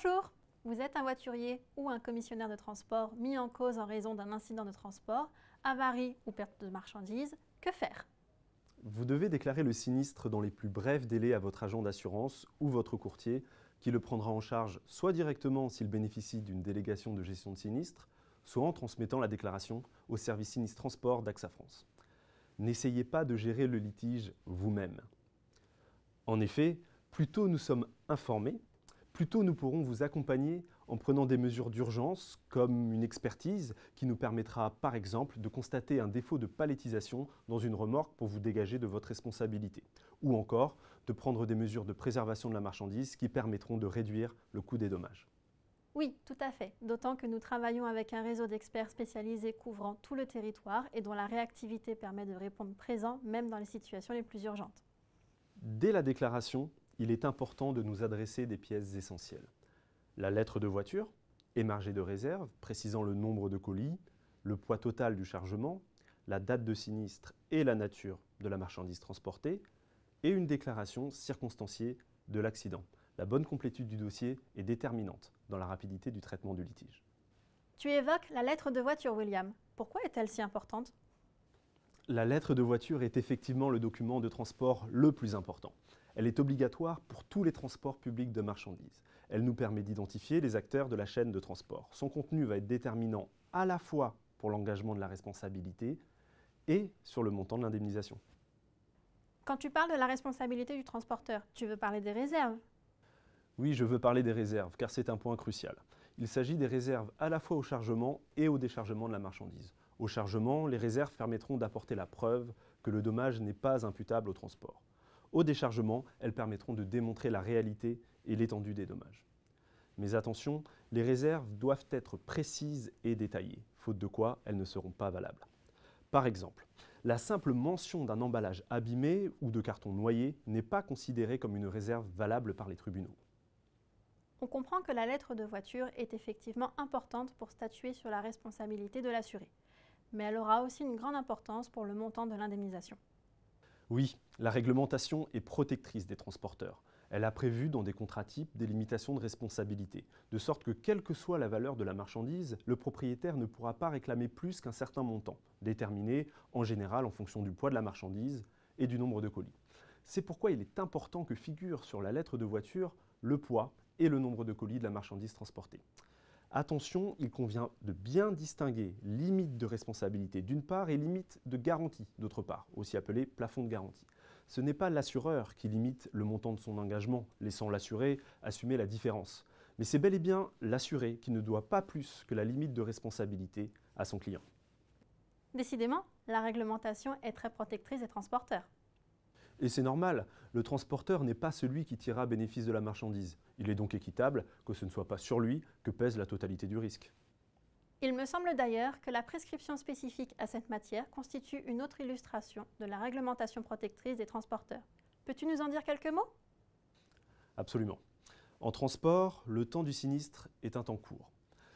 Bonjour Vous êtes un voiturier ou un commissionnaire de transport mis en cause en raison d'un incident de transport, avarie ou perte de marchandises, que faire Vous devez déclarer le sinistre dans les plus brefs délais à votre agent d'assurance ou votre courtier, qui le prendra en charge soit directement s'il bénéficie d'une délégation de gestion de sinistre, soit en transmettant la déclaration au service sinistre transport d'AXA France. N'essayez pas de gérer le litige vous-même. En effet, plus tôt nous sommes informés, Plutôt, nous pourrons vous accompagner en prenant des mesures d'urgence, comme une expertise qui nous permettra, par exemple, de constater un défaut de palettisation dans une remorque pour vous dégager de votre responsabilité, ou encore de prendre des mesures de préservation de la marchandise qui permettront de réduire le coût des dommages. Oui, tout à fait, d'autant que nous travaillons avec un réseau d'experts spécialisés couvrant tout le territoire et dont la réactivité permet de répondre présent même dans les situations les plus urgentes. Dès la déclaration, il est important de nous adresser des pièces essentielles. La lettre de voiture, émargée de réserve, précisant le nombre de colis, le poids total du chargement, la date de sinistre et la nature de la marchandise transportée, et une déclaration circonstanciée de l'accident. La bonne complétude du dossier est déterminante dans la rapidité du traitement du litige. Tu évoques la lettre de voiture, William. Pourquoi est-elle si importante La lettre de voiture est effectivement le document de transport le plus important. Elle est obligatoire pour tous les transports publics de marchandises. Elle nous permet d'identifier les acteurs de la chaîne de transport. Son contenu va être déterminant à la fois pour l'engagement de la responsabilité et sur le montant de l'indemnisation. Quand tu parles de la responsabilité du transporteur, tu veux parler des réserves Oui, je veux parler des réserves, car c'est un point crucial. Il s'agit des réserves à la fois au chargement et au déchargement de la marchandise. Au chargement, les réserves permettront d'apporter la preuve que le dommage n'est pas imputable au transport. Au déchargement, elles permettront de démontrer la réalité et l'étendue des dommages. Mais attention, les réserves doivent être précises et détaillées, faute de quoi elles ne seront pas valables. Par exemple, la simple mention d'un emballage abîmé ou de carton noyé n'est pas considérée comme une réserve valable par les tribunaux. On comprend que la lettre de voiture est effectivement importante pour statuer sur la responsabilité de l'assuré, mais elle aura aussi une grande importance pour le montant de l'indemnisation. Oui, la réglementation est protectrice des transporteurs. Elle a prévu dans des contrats types des limitations de responsabilité, de sorte que quelle que soit la valeur de la marchandise, le propriétaire ne pourra pas réclamer plus qu'un certain montant, déterminé en général en fonction du poids de la marchandise et du nombre de colis. C'est pourquoi il est important que figure sur la lettre de voiture le poids et le nombre de colis de la marchandise transportée. Attention, il convient de bien distinguer limite de responsabilité d'une part et limite de garantie d'autre part, aussi appelée plafond de garantie. Ce n'est pas l'assureur qui limite le montant de son engagement, laissant l'assuré assumer la différence, mais c'est bel et bien l'assuré qui ne doit pas plus que la limite de responsabilité à son client. Décidément, la réglementation est très protectrice des transporteurs. Et c'est normal, le transporteur n'est pas celui qui tirera bénéfice de la marchandise. Il est donc équitable que ce ne soit pas sur lui que pèse la totalité du risque. Il me semble d'ailleurs que la prescription spécifique à cette matière constitue une autre illustration de la réglementation protectrice des transporteurs. Peux-tu nous en dire quelques mots Absolument. En transport, le temps du sinistre est un temps court.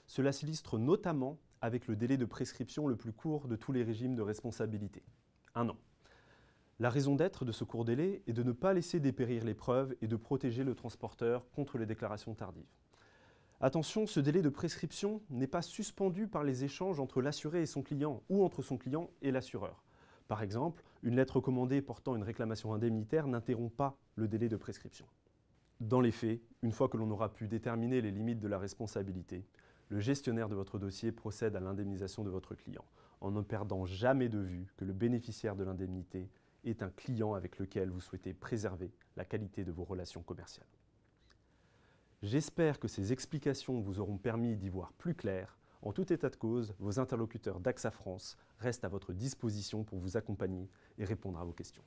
Cela s'illustre notamment avec le délai de prescription le plus court de tous les régimes de responsabilité, un an. La raison d'être de ce court délai est de ne pas laisser dépérir les preuves et de protéger le transporteur contre les déclarations tardives. Attention, ce délai de prescription n'est pas suspendu par les échanges entre l'assuré et son client ou entre son client et l'assureur. Par exemple, une lettre commandée portant une réclamation indemnitaire n'interrompt pas le délai de prescription. Dans les faits, une fois que l'on aura pu déterminer les limites de la responsabilité, le gestionnaire de votre dossier procède à l'indemnisation de votre client, en ne perdant jamais de vue que le bénéficiaire de l'indemnité est un client avec lequel vous souhaitez préserver la qualité de vos relations commerciales. J'espère que ces explications vous auront permis d'y voir plus clair. En tout état de cause, vos interlocuteurs d'AXA France restent à votre disposition pour vous accompagner et répondre à vos questions.